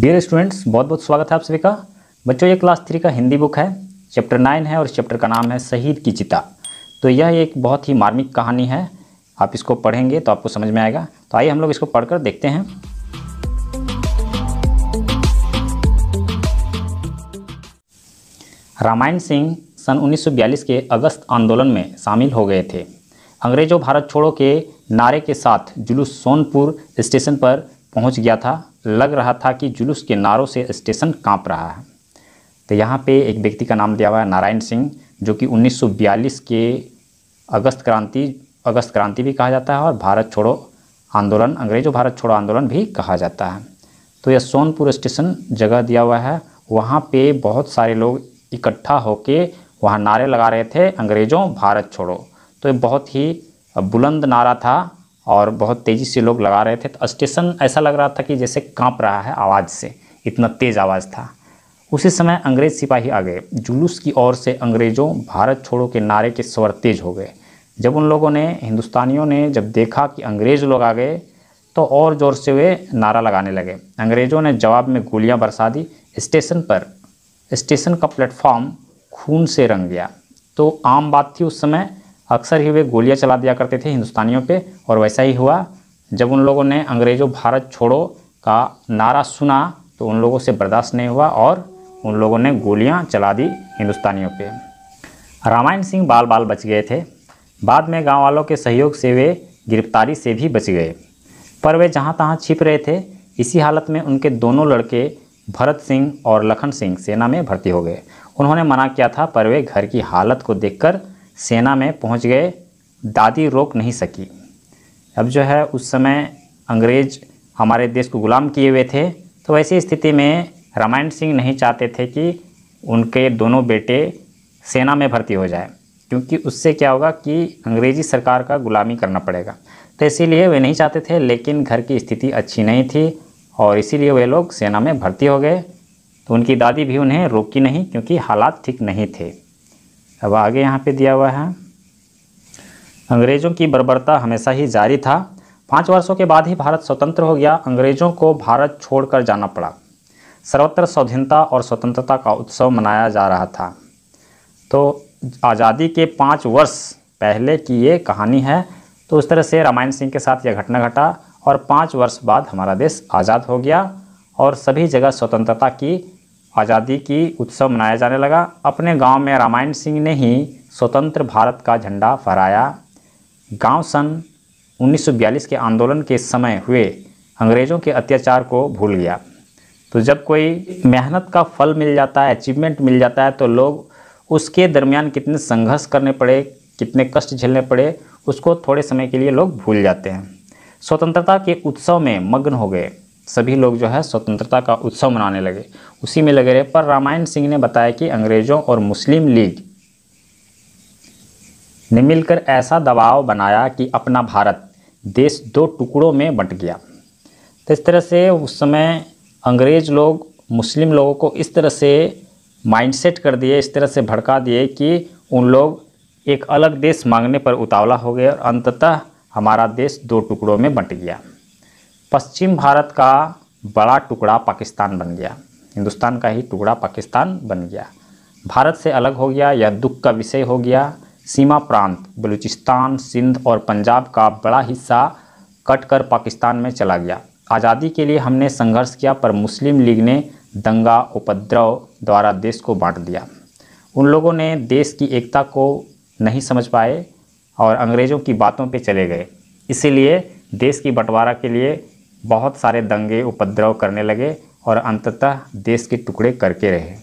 dear students बहुत बहुत स्वागत है आप सभी का बच्चों ये क्लास थ्री का हिंदी बुक है चैप्टर नाइन है और चैप्टर का नाम है शहीद की चिता तो यह एक बहुत ही मार्मिक कहानी है आप इसको पढ़ेंगे तो आपको समझ में आएगा तो आइए हम लोग इसको पढ़कर देखते हैं रामायण सिंह सन उन्नीस के अगस्त आंदोलन में शामिल हो गए थे अंग्रेजों भारत छोड़ो के नारे के साथ जुलूस सोनपुर स्टेशन पर पहुंच गया था लग रहा था कि जुलूस के नारों से स्टेशन कांप रहा है तो यहाँ पे एक व्यक्ति का नाम दिया हुआ है नारायण सिंह जो कि 1942 के अगस्त क्रांति अगस्त क्रांति भी कहा जाता है और भारत छोड़ो आंदोलन अंग्रेजों भारत छोड़ो आंदोलन भी कहा जाता है तो यह सोनपुर स्टेशन जगह दिया हुआ है वहाँ पर बहुत सारे लोग इकट्ठा होके वहाँ नारे लगा रहे थे अंग्रेज़ों भारत छोड़ो तो ये बहुत ही बुलंद नारा था और बहुत तेज़ी से लोग लगा रहे थे तो स्टेशन ऐसा लग रहा था कि जैसे कांप रहा है आवाज़ से इतना तेज़ आवाज़ था उसी समय अंग्रेज सिपाही आ गए जुलूस की ओर से अंग्रेज़ों भारत छोड़ो के नारे के स्वर तेज हो गए जब उन लोगों ने हिंदुस्तानियों ने जब देखा कि अंग्रेज़ लोग आ गए तो और ज़ोर से वे नारा लगाने लगे अंग्रेज़ों ने जवाब में गोलियां बरसा दी स्टेशन पर स्टेशन का प्लेटफॉर्म खून से रंग गया तो आम बात थी उस समय अक्सर ही वे गोलियां चला दिया करते थे हिंदुस्तानियों पे और वैसा ही हुआ जब उन लोगों ने अंग्रेज़ों भारत छोड़ो का नारा सुना तो उन लोगों से बर्दाश्त नहीं हुआ और उन लोगों ने गोलियां चला दी हिंदुस्तानियों पे रामायण सिंह बाल बाल बच गए थे बाद में गाँव वालों के सहयोग से वे गिरफ्तारी से भी बच गए पर वे जहाँ तहाँ छिप रहे थे इसी हालत में उनके दोनों लड़के भरत सिंह और लखन सिंह सेना में भर्ती हो गए उन्होंने मना किया था पर वे घर की हालत को देखकर सेना में पहुंच गए दादी रोक नहीं सकी अब जो है उस समय अंग्रेज हमारे देश को गुलाम किए हुए थे तो ऐसी स्थिति में रामायण सिंह नहीं चाहते थे कि उनके दोनों बेटे सेना में भर्ती हो जाए क्योंकि उससे क्या होगा कि अंग्रेज़ी सरकार का गुलामी करना पड़ेगा तो इसीलिए वे नहीं चाहते थे लेकिन घर की स्थिति अच्छी नहीं थी और इसीलिए वे लोग सेना में भर्ती हो गए तो उनकी दादी भी उन्हें रोकी नहीं क्योंकि हालात ठीक नहीं थे अब आगे यहाँ पे दिया हुआ है अंग्रेज़ों की बर्बरता हमेशा ही जारी था पाँच वर्षों के बाद ही भारत स्वतंत्र हो गया अंग्रेज़ों को भारत छोड़कर जाना पड़ा सर्वत्र स्वाधीनता और स्वतंत्रता का उत्सव मनाया जा रहा था तो आज़ादी के पाँच वर्ष पहले की ये कहानी है तो उस तरह से रामायण सिंह के साथ यह घटना घटा और पाँच वर्ष बाद हमारा देश आज़ाद हो गया और सभी जगह स्वतंत्रता की आज़ादी की उत्सव मनाया जाने लगा अपने गांव में रामायण सिंह ने ही स्वतंत्र भारत का झंडा फहराया गांव सन 1942 के आंदोलन के समय हुए अंग्रेज़ों के अत्याचार को भूल गया तो जब कोई मेहनत का फल मिल जाता है अचीवमेंट मिल जाता है तो लोग उसके दरमियान कितने संघर्ष करने पड़े कितने कष्ट झेलने पड़े उसको थोड़े समय के लिए लोग भूल जाते हैं स्वतंत्रता के उत्सव में मग्न हो गए सभी लोग जो है स्वतंत्रता का उत्सव मनाने लगे उसी में लगे रहे पर रामायण सिंह ने बताया कि अंग्रेज़ों और मुस्लिम लीग ने मिलकर ऐसा दबाव बनाया कि अपना भारत देश दो टुकड़ों में बंट गया तो इस तरह से उस समय अंग्रेज़ लोग मुस्लिम लोगों को इस तरह से माइंडसेट कर दिए इस तरह से भड़का दिए कि उन लोग एक अलग देश मांगने पर उतावला हो गए और अंततः हमारा देश दो टुकड़ों में बंट गया पश्चिम भारत का बड़ा टुकड़ा पाकिस्तान बन गया हिंदुस्तान का ही टुकड़ा पाकिस्तान बन गया भारत से अलग हो गया यह दुख का विषय हो गया सीमा प्रांत बलूचिस्तान सिंध और पंजाब का बड़ा हिस्सा कटकर पाकिस्तान में चला गया आज़ादी के लिए हमने संघर्ष किया पर मुस्लिम लीग ने दंगा उपद्रव द्वारा देश को बांट दिया उन लोगों ने देश की एकता को नहीं समझ पाए और अंग्रेज़ों की बातों पर चले गए इसीलिए देश की बंटवारा के लिए बहुत सारे दंगे उपद्रव करने लगे और अंततः देश के टुकड़े करके रहे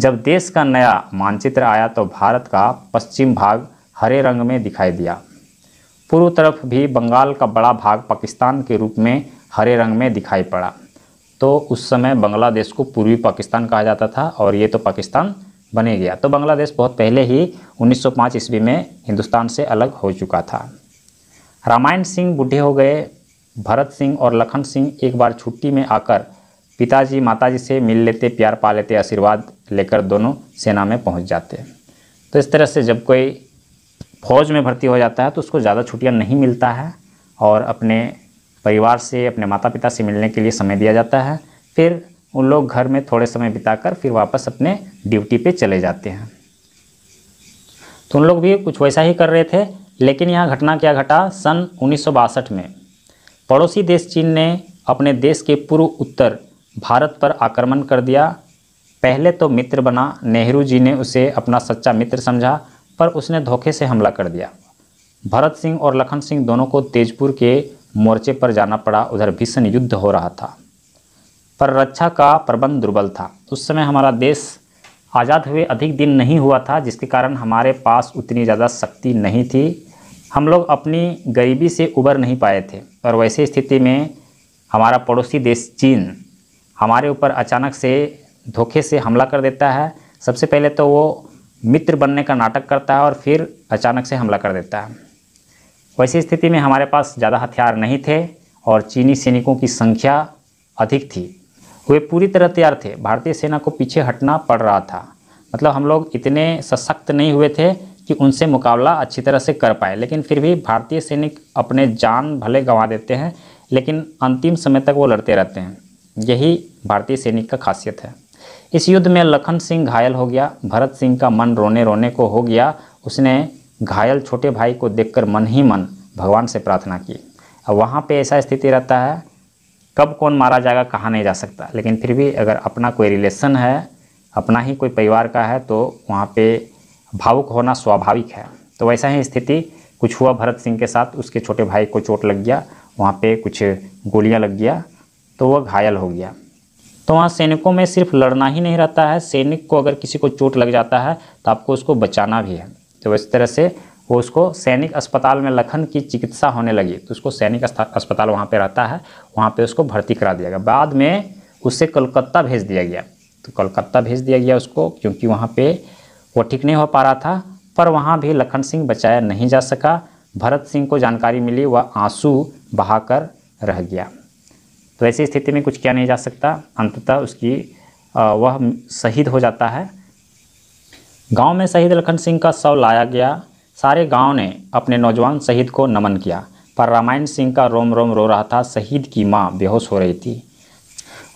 जब देश का नया मानचित्र आया तो भारत का पश्चिम भाग हरे रंग में दिखाई दिया पूर्व तरफ भी बंगाल का बड़ा भाग पाकिस्तान के रूप में हरे रंग में दिखाई पड़ा तो उस समय बांग्लादेश को पूर्वी पाकिस्तान कहा जाता था और ये तो पाकिस्तान बने गया तो बांग्लादेश बहुत पहले ही 1905 ईस्वी में हिंदुस्तान से अलग हो चुका था रामायण सिंह बूढ़े हो गए भरत सिंह और लखन सिंह एक बार छुट्टी में आकर पिताजी माताजी से मिल लेते प्यार पा लेते आशीर्वाद लेकर दोनों सेना में पहुंच जाते हैं तो इस तरह से जब कोई फौज में भर्ती हो जाता है तो उसको ज़्यादा छुट्टियाँ नहीं मिलता है और अपने परिवार से अपने माता पिता से मिलने के लिए समय दिया जाता है फिर उन लोग घर में थोड़े समय बिताकर फिर वापस अपने ड्यूटी पर चले जाते हैं तो उन लोग भी कुछ वैसा ही कर रहे थे लेकिन यहाँ घटना क्या घटा सन उन्नीस में पड़ोसी देश चीन ने अपने देश के पूर्व उत्तर भारत पर आक्रमण कर दिया पहले तो मित्र बना नेहरू जी ने उसे अपना सच्चा मित्र समझा पर उसने धोखे से हमला कर दिया भरत सिंह और लखन सिंह दोनों को तेजपुर के मोर्चे पर जाना पड़ा उधर भीषण युद्ध हो रहा था पर रक्षा का प्रबंध दुर्बल था उस समय हमारा देश आज़ाद हुए अधिक दिन नहीं हुआ था जिसके कारण हमारे पास उतनी ज़्यादा शक्ति नहीं थी हम लोग अपनी गरीबी से उबर नहीं पाए थे और वैसे स्थिति में हमारा पड़ोसी देश चीन हमारे ऊपर अचानक से धोखे से हमला कर देता है सबसे पहले तो वो मित्र बनने का नाटक करता है और फिर अचानक से हमला कर देता है वैसी स्थिति में हमारे पास ज़्यादा हथियार नहीं थे और चीनी सैनिकों की संख्या अधिक थी वे पूरी तरह तैयार थे भारतीय सेना को पीछे हटना पड़ रहा था मतलब हम लोग इतने सशक्त नहीं हुए थे कि उनसे मुकाबला अच्छी तरह से कर पाए लेकिन फिर भी भारतीय सैनिक अपने जान भले गंवा देते हैं लेकिन अंतिम समय तक वो लड़ते रहते हैं यही भारतीय सैनिक का खासियत है इस युद्ध में लखन सिंह घायल हो गया भरत सिंह का मन रोने रोने को हो गया उसने घायल छोटे भाई को देखकर मन ही मन भगवान से प्रार्थना की अब वहाँ पर ऐसा स्थिति रहता है कब कौन मारा जाएगा कहाँ नहीं जा सकता लेकिन फिर भी अगर अपना कोई रिलेशन है अपना ही कोई परिवार का है तो वहाँ पर भावुक होना स्वाभाविक है तो वैसा ही स्थिति कुछ हुआ भरत सिंह के साथ उसके छोटे भाई को चोट लग गया वहाँ पे कुछ गोलियाँ लग गया तो वह घायल हो गया तो वहाँ सैनिकों में सिर्फ लड़ना ही नहीं रहता है सैनिक को अगर किसी को चोट लग जाता है तो आपको उसको बचाना भी है तो इस तरह से वो उसको सैनिक अस्पताल में लखन की चिकित्सा होने लगी तो उसको सैनिक अस्पताल वहाँ पर रहता है वहाँ पर उसको भर्ती करा दिया गया बाद में उससे कलकत्ता भेज दिया गया तो कलकत्ता भेज दिया गया उसको क्योंकि वहाँ पर वो ठीक नहीं हो पा रहा था पर वहाँ भी लखन सिंह बचाया नहीं जा सका भरत सिंह को जानकारी मिली वह आंसू बहाकर रह गया तो ऐसी स्थिति में कुछ किया नहीं जा सकता अंततः उसकी वह शहीद हो जाता है गांव में शहीद लखन सिंह का शव लाया गया सारे गांव ने अपने नौजवान शहीद को नमन किया पर रामायण सिंह का रोम रोम रो रहा था शहीद की माँ बेहोश हो रही थी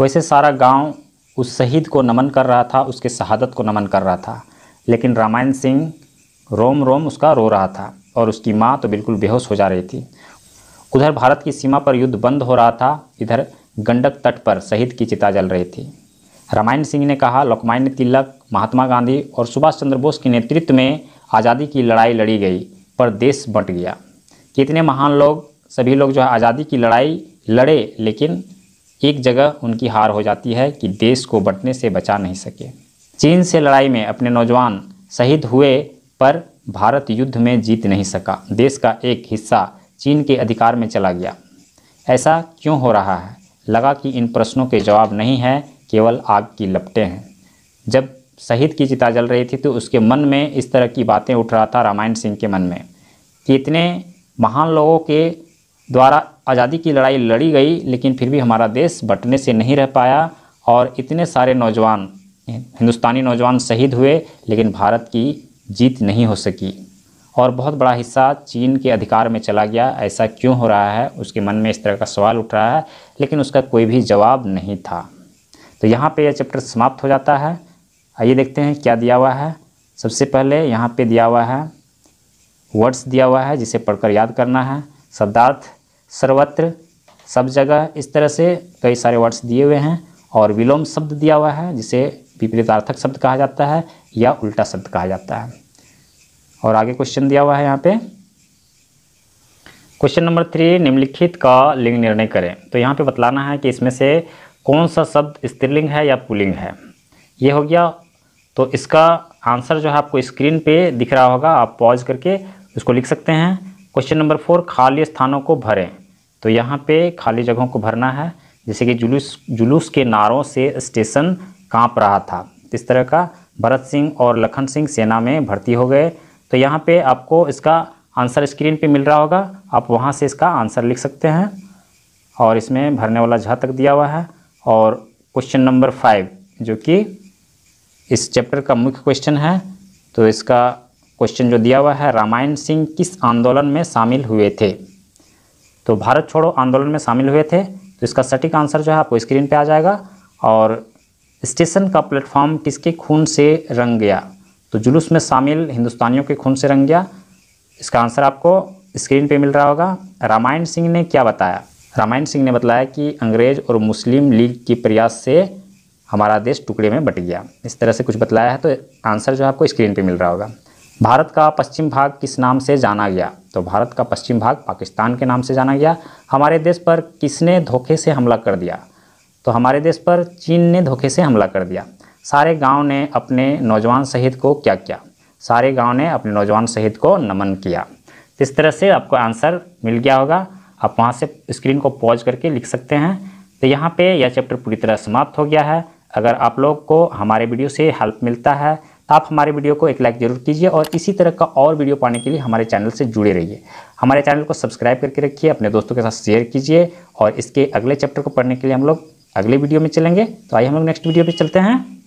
वैसे सारा गांव उस शहीद को नमन कर रहा था उसके शहादत को नमन कर रहा था लेकिन रामायण सिंह रोम रोम उसका रो रहा था और उसकी माँ तो बिल्कुल बेहोश हो जा रही थी उधर भारत की सीमा पर युद्ध बंद हो रहा था इधर गंडक तट पर शहीद की चिता जल रही थी रामायण सिंह ने कहा लोकमान्य तिलक महात्मा गांधी और सुभाष चंद्र बोस के नेतृत्व में आज़ादी की लड़ाई लड़ी गई पर देश बट गया कितने महान लोग सभी लोग जो है आज़ादी की लड़ाई लड़े लेकिन एक जगह उनकी हार हो जाती है कि देश को बटने से बचा नहीं सके चीन से लड़ाई में अपने नौजवान शहीद हुए पर भारत युद्ध में जीत नहीं सका देश का एक हिस्सा चीन के अधिकार में चला गया ऐसा क्यों हो रहा है लगा कि इन प्रश्नों के जवाब नहीं है केवल आग की लपटें हैं जब शहीद की चिता जल रही थी तो उसके मन में इस तरह की बातें उठ रहा था रामायण सिंह के मन में कि इतने महान लोगों के द्वारा आज़ादी की लड़ाई लड़ी गई लेकिन फिर भी हमारा देश बटने से नहीं रह पाया और इतने सारे नौजवान हिंदुस्तानी नौजवान शहीद हुए लेकिन भारत की जीत नहीं हो सकी और बहुत बड़ा हिस्सा चीन के अधिकार में चला गया ऐसा क्यों हो रहा है उसके मन में इस तरह का सवाल उठ रहा है लेकिन उसका कोई भी जवाब नहीं था तो यहाँ पे यह चैप्टर समाप्त हो जाता है आइए देखते हैं क्या दिया हुआ है सबसे पहले यहाँ पे दिया हुआ है वर्ड्स दिया हुआ है जिसे पढ़कर याद करना है शब्दार्थ सर्वत्र सब जगह इस तरह से कई सारे वर्ड्स दिए हुए हैं और विलोम शब्द दिया हुआ है जिसे विपरीतार्थक शब्द कहा जाता है या उल्टा शब्द कहा जाता है और आगे क्वेश्चन दिया हुआ है यहाँ पे क्वेश्चन नंबर थ्री निम्नलिखित का लिंग निर्णय करें तो यहाँ पे बतलाना है कि इसमें से कौन सा शब्द स्त्रीलिंग है या पुलिंग है ये हो गया तो इसका आंसर जो है आपको स्क्रीन पे दिख रहा होगा आप पॉज करके उसको लिख सकते हैं क्वेश्चन नंबर फोर खाली स्थानों को भरें तो यहाँ पे खाली जगहों को भरना है जैसे कि जुलूस जुलूस के नारों से स्टेशन कांप रहा था इस तरह का भरत सिंह और लखन सिंह सेना में भर्ती हो गए तो यहाँ पे आपको इसका आंसर स्क्रीन पे मिल रहा होगा आप वहाँ से इसका आंसर लिख सकते हैं और इसमें भरने वाला जहाँ तक दिया हुआ है और क्वेश्चन नंबर फाइव जो कि इस चैप्टर का मुख्य क्वेश्चन है तो इसका क्वेश्चन जो दिया हुआ है रामायण सिंह किस आंदोलन में शामिल हुए थे तो भारत छोड़ो आंदोलन में शामिल हुए थे तो इसका सटीक आंसर जो है आपको स्क्रीन पे आ जाएगा और स्टेशन का प्लेटफॉर्म किसके खून से रंग गया तो जुलूस में शामिल हिंदुस्तानियों के खून से रंग गया इसका आंसर आपको स्क्रीन पे मिल रहा होगा रामायण सिंह ने क्या बताया रामायण सिंह ने बताया कि अंग्रेज और मुस्लिम लीग के प्रयास से हमारा देश टुकड़े में बट गया इस तरह से कुछ बतलाया है तो आंसर जो है आपको स्क्रीन पर मिल रहा होगा भारत का पश्चिम भाग किस नाम से जाना गया तो भारत का पश्चिम भाग पाकिस्तान के नाम से जाना गया हमारे देश पर किसने धोखे से हमला कर दिया तो हमारे देश पर चीन ने धोखे से हमला कर दिया सारे गांव ने अपने नौजवान शहीद को क्या किया सारे गांव ने अपने नौजवान शहीद को नमन किया इस तरह से आपको आंसर मिल गया होगा आप वहाँ से स्क्रीन को पॉज करके लिख सकते हैं तो यहाँ पर यह चैप्टर पूरी तरह समाप्त हो गया है अगर आप लोग को हमारे वीडियो से हेल्प मिलता है तो आप हमारे वीडियो को एक लाइक जरूर कीजिए और इसी तरह का और वीडियो पाने के लिए हमारे चैनल से जुड़े रहिए हमारे चैनल को सब्सक्राइब करके रखिए अपने दोस्तों के साथ शेयर कीजिए और इसके अगले चैप्टर को पढ़ने के लिए हम लोग अगले वीडियो में चलेंगे तो आइए हम लोग नेक्स्ट वीडियो पे चलते हैं